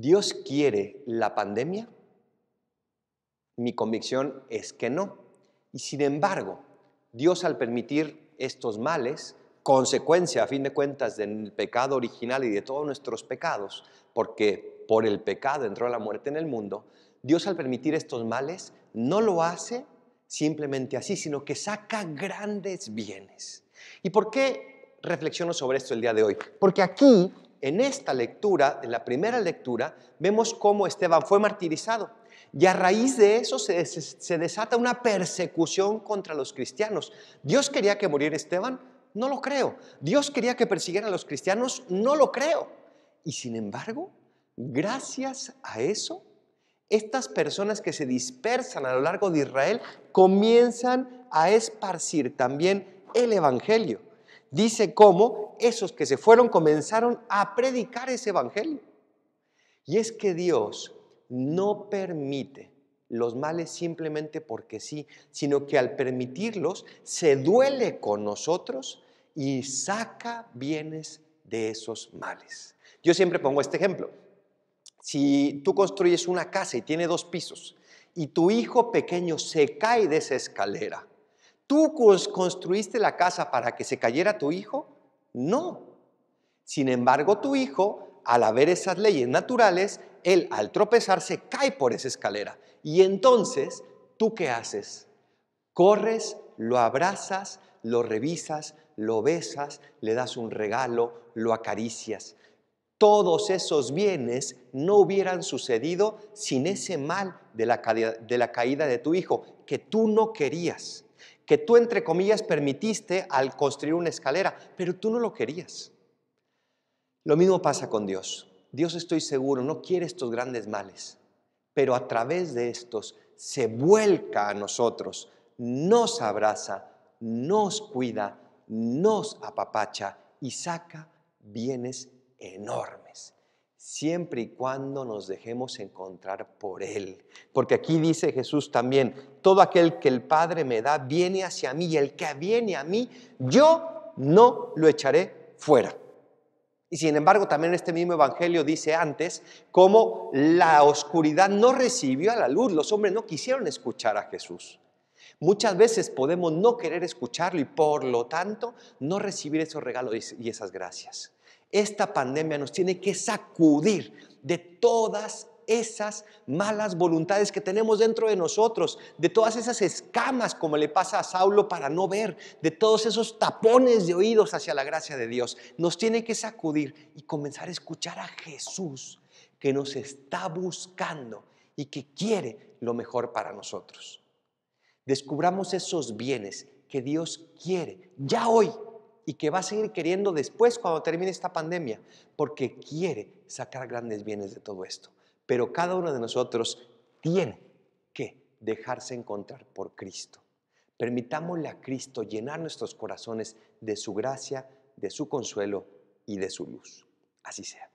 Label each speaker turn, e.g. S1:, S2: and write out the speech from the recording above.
S1: ¿Dios quiere la pandemia? Mi convicción es que no. Y sin embargo, Dios al permitir estos males, consecuencia a fin de cuentas del pecado original y de todos nuestros pecados, porque por el pecado entró la muerte en el mundo, Dios al permitir estos males no lo hace simplemente así, sino que saca grandes bienes. ¿Y por qué reflexiono sobre esto el día de hoy? Porque aquí en esta lectura, en la primera lectura, vemos cómo Esteban fue martirizado. Y a raíz de eso se, desata una persecución contra los cristianos. Dios quería que muriera Esteban, no lo creo. Dios quería que persiguieran a los cristianos, no lo creo. Y sin embargo, gracias a eso, estas personas que se dispersan a lo largo de Israel comienzan a esparcir también el Evangelio dice cómo esos que se fueron comenzaron a predicar ese evangelio. Y es que Dios no permite los males simplemente porque sí, sino que al permitirlos se duele con nosotros y saca bienes de esos males. Yo siempre pongo este ejemplo. Si tú construyes una casa y tiene dos pisos y tu hijo pequeño se cae de esa escalera, ¿Tú construiste la casa para que se cayera tu hijo? No. Sin embargo, tu hijo, al haber esas leyes naturales, él al tropezarse cae por esa escalera. Y entonces, ¿tú qué haces? Corres, lo abrazas, lo revisas, lo besas, le das un regalo, lo acaricias. Todos esos bienes no hubieran sucedido sin ese mal de la, de la caída de tu hijo que tú no querías que tú, entre comillas, permitiste al construir una escalera, pero tú no lo querías. Lo mismo pasa con Dios. Dios estoy seguro, no quiere estos grandes males, pero a través de estos se vuelca a nosotros, nos abraza, nos cuida, nos apapacha y saca bienes enormes siempre y cuando nos dejemos encontrar por Él. Porque aquí dice Jesús también, todo aquel que el Padre me da viene hacia mí y el que viene a mí, yo no lo echaré fuera. Y sin embargo, también este mismo Evangelio dice antes cómo la oscuridad no recibió a la luz, los hombres no quisieron escuchar a Jesús. Muchas veces podemos no querer escucharlo y por lo tanto no recibir esos regalos y esas gracias. Esta pandemia nos tiene que sacudir de todas esas malas voluntades que tenemos dentro de nosotros, de todas esas escamas como le pasa a Saulo para no ver, de todos esos tapones de oídos hacia la gracia de Dios. Nos tiene que sacudir y comenzar a escuchar a Jesús que nos está buscando y que quiere lo mejor para nosotros. Descubramos esos bienes que Dios quiere ya hoy y que va a seguir queriendo después cuando termine esta pandemia, porque quiere sacar grandes bienes de todo esto. Pero cada uno de nosotros tiene que dejarse encontrar por Cristo. Permitámosle a Cristo llenar nuestros corazones de su gracia, de su consuelo y de su luz. Así sea.